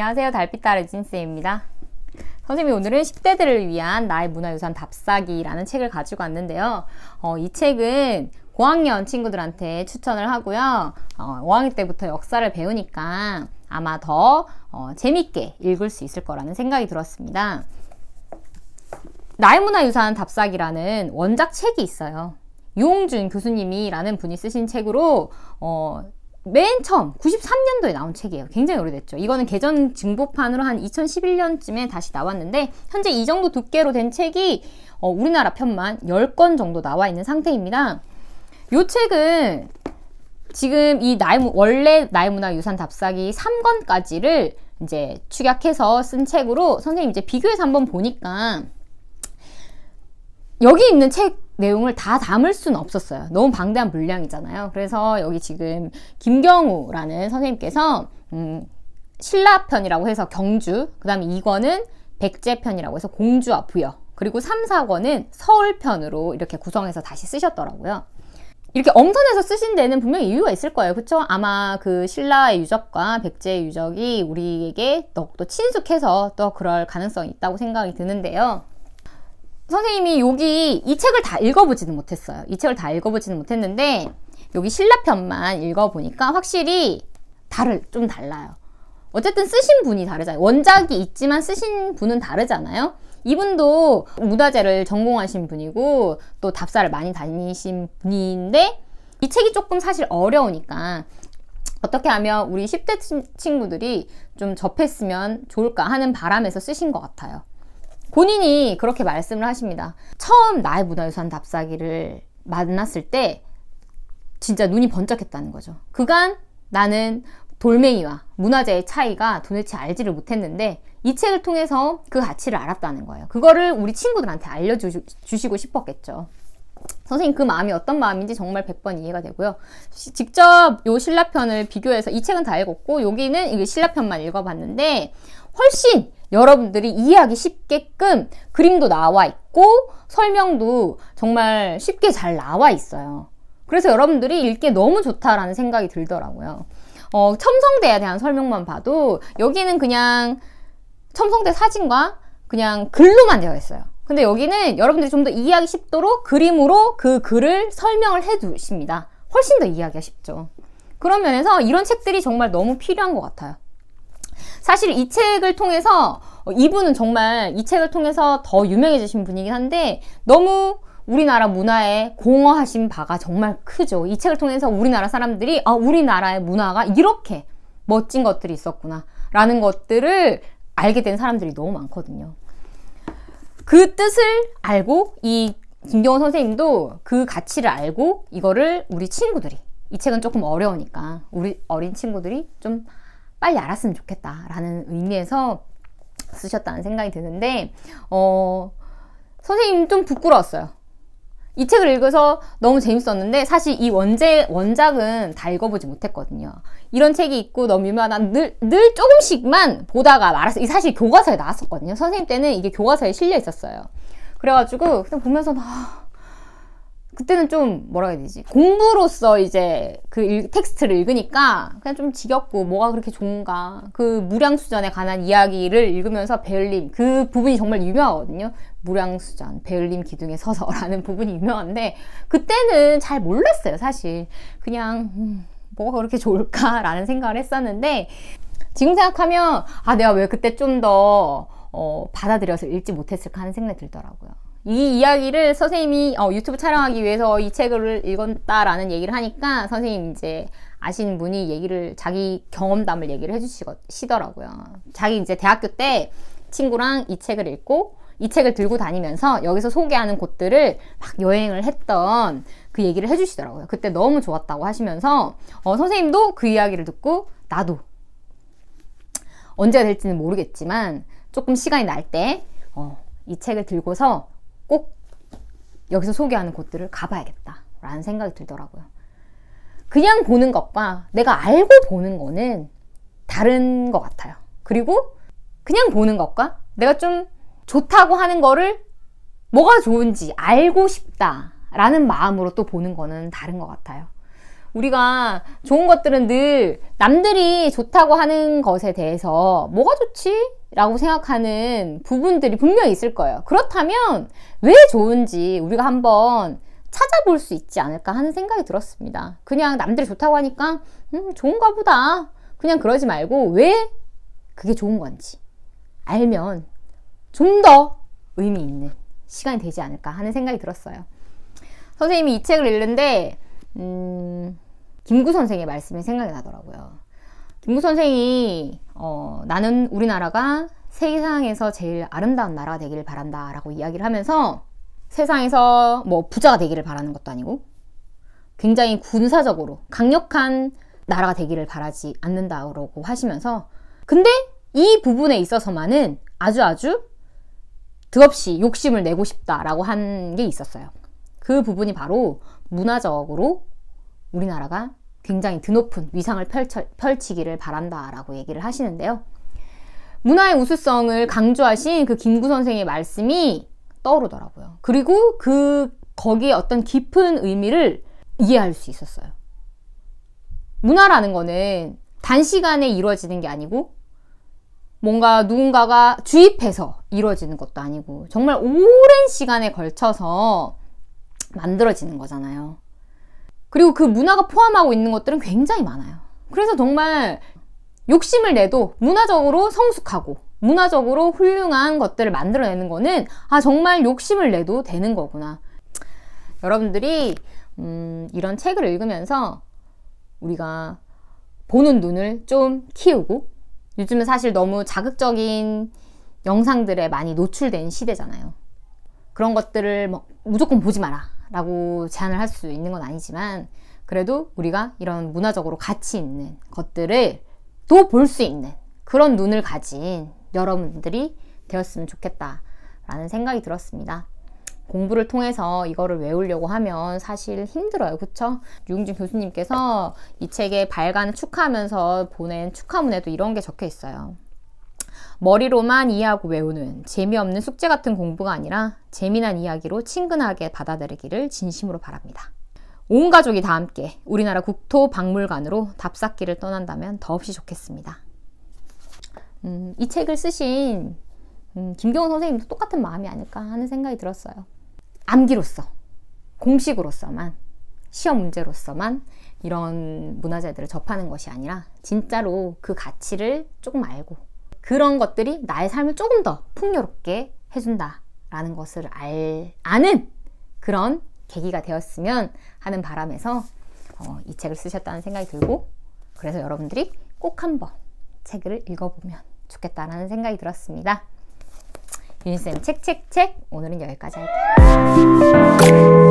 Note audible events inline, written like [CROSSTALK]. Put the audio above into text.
안녕하세요. 달빛달 의진스입니다 선생님이 오늘은 10대들을 위한 나의 문화유산 답사기라는 책을 가지고 왔는데요. 어, 이 책은 고학년 친구들한테 추천을 하고요. 어, 5학년 때부터 역사를 배우니까 아마 더 어, 재밌게 읽을 수 있을 거라는 생각이 들었습니다. 나의 문화유산 답사기라는 원작 책이 있어요. 유준 교수님이라는 분이 쓰신 책으로 어, 맨 처음 93년도에 나온 책이에요. 굉장히 오래됐죠. 이거는 개전 증보판으로 한 2011년쯤에 다시 나왔는데 현재 이 정도 두께로 된 책이 어, 우리나라 편만 10권 정도 나와 있는 상태입니다. 이 책은 지금 이 나이, 원래 나의문화 유산 답사기 3권까지를 이제 축약해서 쓴 책으로 선생님 이제 비교해서 한번 보니까 여기 있는 책 내용을 다 담을 수는 없었어요. 너무 방대한 분량이잖아요. 그래서 여기 지금 김경우라는 선생님께서 음, 신라편이라고 해서 경주, 그 다음에 2권은 백제편이라고 해서 공주와 부여, 그리고 3, 4권은 서울편으로 이렇게 구성해서 다시 쓰셨더라고요. 이렇게 엄선해서 쓰신 데는 분명히 이유가 있을 거예요. 그쵸? 아마 그 신라의 유적과 백제의 유적이 우리에게 더욱더 친숙해서 또 그럴 가능성이 있다고 생각이 드는데요. 선생님이 여기 이 책을 다 읽어보지는 못했어요. 이 책을 다 읽어보지는 못했는데 여기 신라편만 읽어보니까 확실히 다를 좀 달라요. 어쨌든 쓰신 분이 다르잖아요. 원작이 있지만 쓰신 분은 다르잖아요. 이분도 무다제를 전공하신 분이고 또 답사를 많이 다니신 분인데 이 책이 조금 사실 어려우니까 어떻게 하면 우리 10대 친구들이 좀 접했으면 좋을까 하는 바람에서 쓰신 것 같아요. 본인이 그렇게 말씀을 하십니다. 처음 나의 문화유산 답사기를 만났을 때 진짜 눈이 번쩍했다는 거죠. 그간 나는 돌멩이와 문화재의 차이가 도대체 알지를 못했는데 이 책을 통해서 그 가치를 알았다는 거예요. 그거를 우리 친구들한테 알려주시고 싶었겠죠. 선생님 그 마음이 어떤 마음인지 정말 100번 이해가 되고요. 직접 요 신라편을 비교해서 이 책은 다 읽었고 여기는 이 신라편만 읽어봤는데 훨씬 여러분들이 이해하기 쉽게끔 그림도 나와 있고 설명도 정말 쉽게 잘 나와 있어요. 그래서 여러분들이 읽기에 너무 좋다라는 생각이 들더라고요. 어, 첨성대에 대한 설명만 봐도 여기는 그냥 첨성대 사진과 그냥 글로만 되어 있어요. 근데 여기는 여러분들이 좀 더 이해하기 쉽도록 그림으로 그 글을 설명을 해 주십니다. 훨씬 더 이해하기가 쉽죠. 그런 면에서 이런 책들이 정말 너무 필요한 것 같아요. 사실 이 책을 통해서 어, 이분은 정말 이 책을 통해서 더 유명해지신 분이긴 한데 너무 우리나라 문화에 공허하신 바가 정말 크죠. 이 책을 통해서 우리나라 사람들이 아 우리나라의 문화가 이렇게 멋진 것들이 있었구나 라는 것들을 알게 된 사람들이 너무 많거든요. 그 뜻을 알고 이 김경호 선생님도 그 가치를 알고 이거를 우리 친구들이 이 책은 조금 어려우니까 우리 어린 친구들이 좀 빨리 알았으면 좋겠다라는 의미에서 쓰셨다는 생각이 드는데 어, 선생님 좀 부끄러웠어요. 이 책을 읽어서 너무 재밌었는데 사실 이 원제 원작은 다 읽어보지 못했거든요. 이런 책이 있고 너무 유명한 늘, 늘 조금씩만 보다가 말았어요. 이 사실 교과서에 나왔었거든요. 선생님 때는 이게 교과서에 실려 있었어요. 그래가지고 그냥 보면서 막 그때는 좀 뭐라 해야 되지 공부로서 이제 그 일, 텍스트를 읽으니까 그냥 좀 지겹고 뭐가 그렇게 좋은가 그 무량수전에 관한 이야기를 읽으면서 배울림 그 부분이 정말 유명하거든요 무량수전 배울림 기둥에 서서라는 [LAUGHS] 부분이 유명한데 그때는 잘 몰랐어요 사실 그냥 음, 뭐가 그렇게 좋을까라는 생각을 했었는데 지금 생각하면 아 내가 왜 그때 좀더 어, 받아들여서 읽지 못했을까 하는 생각이 들더라고요. 이 이야기를 선생님이 어, 유튜브 촬영하기 위해서 이 책을 읽었다라는 얘기를 하니까 선생님 이제 아시는 분이 얘기를 자기 경험담을 얘기를 해주시더라고요. 자기 이제 대학교 때 친구랑 이 책을 읽고 이 책을 들고 다니면서 여기서 소개하는 곳들을 막 여행을 했던 그 얘기를 해주시더라고요. 그때 너무 좋았다고 하시면서 어, 선생님도 그 이야기를 듣고 나도 언제가 될지는 모르겠지만 조금 시간이 날 때이 어, 책을 들고서 꼭 여기서 소개하는 곳들을 가봐야겠다. 라는 생각이 들더라고요. 그냥 보는 것과 내가 알고 보는 거는 다른 것 같아요. 그리고 그냥 보는 것과 내가 좀 좋다고 하는 거를 뭐가 좋은지 알고 싶다라는 마음으로 또 보는 거는 다른 것 같아요. 우리가 좋은 것들은 늘 남들이 좋다고 하는 것에 대해서 뭐가 좋지? 라고 생각하는 부분들이 분명히 있을 거예요. 그렇다면 왜 좋은지 우리가 한번 찾아볼 수 있지 않을까 하는 생각이 들었습니다. 그냥 남들이 좋다고 하니까 음, 좋은가 보다. 그냥 그러지 말고 왜 그게 좋은 건지 알면 좀 더 의미 있는 시간이 되지 않을까 하는 생각이 들었어요. 선생님이 이 책을 읽는데 음, 김구 선생의 말씀이 생각이 나더라고요. 김구 선생이 어, 나는 우리나라가 세상에서 제일 아름다운 나라가 되기를 바란다 라고 이야기를 하면서 세상에서 뭐 부자가 되기를 바라는 것도 아니고 굉장히 군사적으로 강력한 나라가 되기를 바라지 않는다 고 하시면서 근데 이 부분에 있어서만은 아주 아주 드없이 욕심을 내고 싶다라고 한 게 있었어요. 그 부분이 바로 문화적으로 우리나라가 굉장히 드높은 위상을 펼쳐, 펼치기를 바란다라고 얘기를 하시는데요. 문화의 우수성을 강조하신 그 김구 선생의 말씀이 떠오르더라고요. 그리고 그 거기에 어떤 깊은 의미를 이해할 수 있었어요. 문화라는 거는 단시간에 이루어지는 게 아니고 뭔가 누군가가 주입해서 이루어지는 것도 아니고 정말 오랜 시간에 걸쳐서 만들어지는 거잖아요. 그리고 그 문화가 포함하고 있는 것들은 굉장히 많아요. 그래서 정말 욕심을 내도 문화적으로 성숙하고 문화적으로 훌륭한 것들을 만들어내는 거는 아 정말 욕심을 내도 되는 거구나. 여러분들이 음, 이런 책을 읽으면서 우리가 보는 눈을 좀 키우고 요즘은 사실 너무 자극적인 영상들에 많이 노출된 시대잖아요. 그런 것들을 뭐 무조건 보지 마라. 라고 제안을할 수 있는 건 아니지만 그래도 우리가 이런 문화적으로 가치 있는 것들을 또 볼 수 있는 그런 눈을 가진 여러분들이 되었으면 좋겠다라는 생각이 들었습니다. 공부를 통해서 이거를 외우려고 하면 사실 힘들어요. 그쵸? 유흥진 교수님께서 이 책에 발간을 축하하면서 보낸 축하문에도 이런 게 적혀 있어요. 머리로만 이해하고 외우는 재미없는 숙제 같은 공부가 아니라 재미난 이야기로 친근하게 받아들이기를 진심으로 바랍니다. 온 가족이 다 함께 우리나라 국토 박물관으로 답사길을 떠난다면 더없이 좋겠습니다. 음, 이 책을 쓰신 음, 김경훈 선생님도 똑같은 마음이 아닐까 하는 생각이 들었어요. 암기로서, 공식으로서만, 시험 문제로서만 이런 문화재들을 접하는 것이 아니라 진짜로 그 가치를 조금 알고 그런 것들이 나의 삶을 조금 더 풍요롭게 해준다라는 것을 알, 아는 그런 계기가 되었으면 하는 바람에서 어, 이 책을 쓰셨다는 생각이 들고 그래서 여러분들이 꼭 한번 책을 읽어보면 좋겠다라는 생각이 들었습니다. 윤쌤 책책책 오늘은 여기까지 할게요.